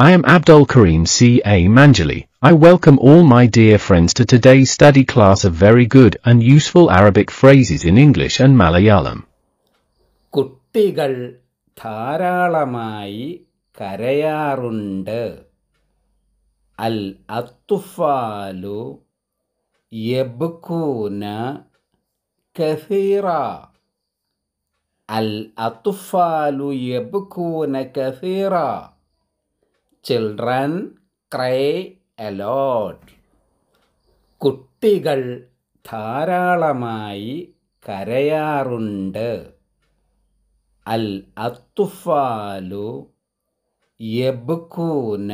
I am Abdul Karim C. A. Manjali. I welcome all my dear friends to today's study class of very good and useful Arabic phrases in English and Malayalam. Kuttigal tharalamai കരയാറുണ്ട് al അത്തുഫാലു യബ്കൂന kathira al അത്തുഫാലു യബ്കൂന kathira. Children cry a lot കുട്ടികൾ ധാരാളമായി കരയാറുണ്ട് അൽ അത്തുഫാലു യബ്കൂന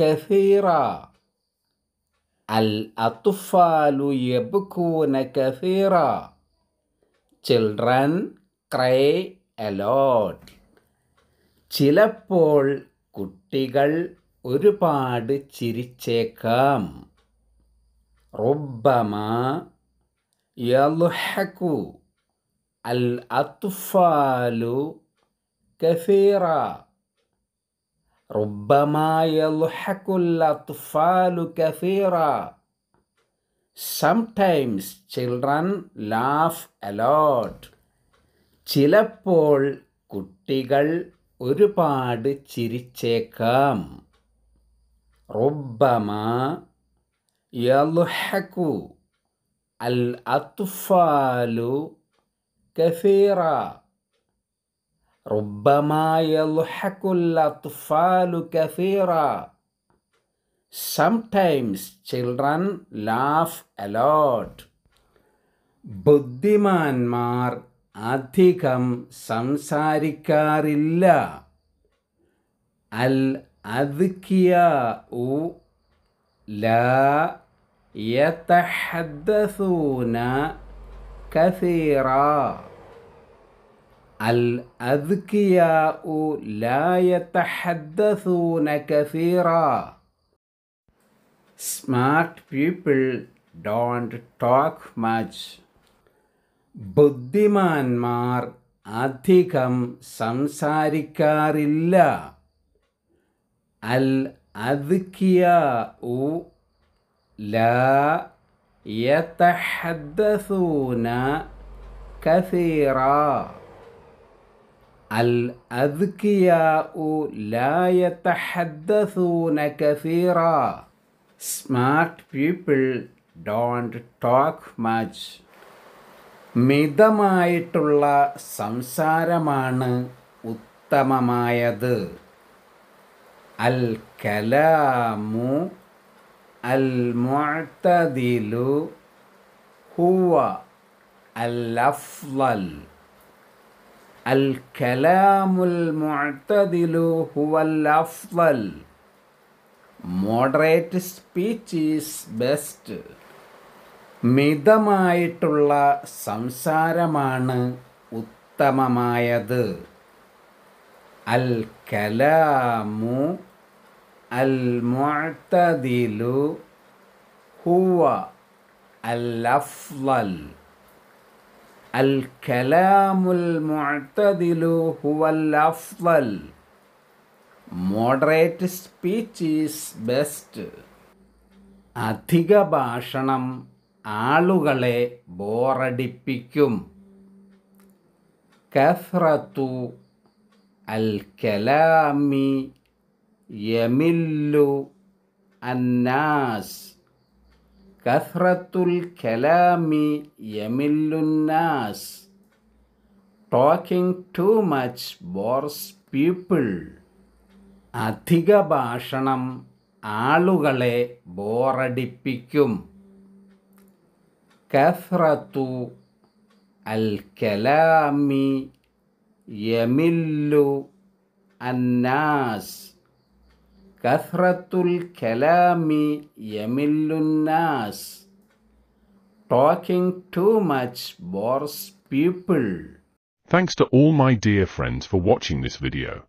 കസീറ അൽ അത്തുഫാലു യബ്കൂന കസീറ ചിൽഡ്രൻ ക്രൈ അലോട്ട് ചിലപ്പോൾ കുട്ടികൾ ഒരുപാട് ചിരിച്ചേക്കാം റുബമ യൽഹക്കു അൽ അത്ഫാലു കസീറ റൊബമ അൽ അത്ഫാലു കസീറ സംടൈംസ് ചിൽഡ്രൻ ലാഫ് അലോട്ട് ചിലപ്പോൾ കുട്ടികൾ ഒരുപാട് ചിരിച്ചേക്കാം റൊബമ യലുഹക്കു അൽ അത്ഫാലു കസീറ റൊബമ യലുഹക്കുൽ അത്ഫാലു കസീറ സംടൈംസ് ചിൽഡ്രൻ ലാഫ് അലോട്ട് ബുദ്ധിമാന്മാർ അധികം സംസാരിക്കാറില്ല അൽ അദ്കിയ ഉ لا يتحدثون كثيرا الأذكياء لا يتحدثون كثيرا Smart people don't talk much. ബുദ്ധിമാന്മാർ അധികം സംസാരിക്കാറില്ല അൽ അദ്കിയ ഉ ലൂന കസീറ അൽ അദ്കിയ ഉ ലൂന കസീറ smart people don't talk much മിതമായിട്ടുള്ള സംസാരമാണ് ഉത്തമമായത് അൽ കലാമു അൽ മുഅ്തദിലു ഹുവ അൽ അഫ്ളൽ അൽ കലാമുൽ മുഅ്തദിലു ഹുവ അൽ അഫ്ളൽ മോഡറേറ്റ് സ്പീച്ച് ഈസ് ബെസ്റ്റ് മിതമായിട്ടുള്ള സംസാരമാണ് ഉത്തമമായത് അൽ കലാമു അൽ മുഅ്തദിലു ഹുവ അൽ അഫ്ളൽ അൽ കലാമുൽ മുഅ്തദിലു ഹുവ അൽ അഫ്ളൽ മോഡറേറ്റ് സ്പീച്ച് ഈസ് ബെസ്റ്റ് അധിക ഭാഷണം ആളുകളെ ബോറടിപ്പിക്കും കഫ്രത്തു അൽ കലാമി യമില്ലു അന്നാസ് കഫ്രത്തുൽ കലാമി യമില്ലുന്നാസ് talking too much bores people അധിക ഭാഷണം ആളുകളെ ബോറടിപ്പിക്കും كثرة الكلام يمل الناس كثرة الكلام يمل الناس Talking too much bores people. Thanks to all my dear friends for watching this video.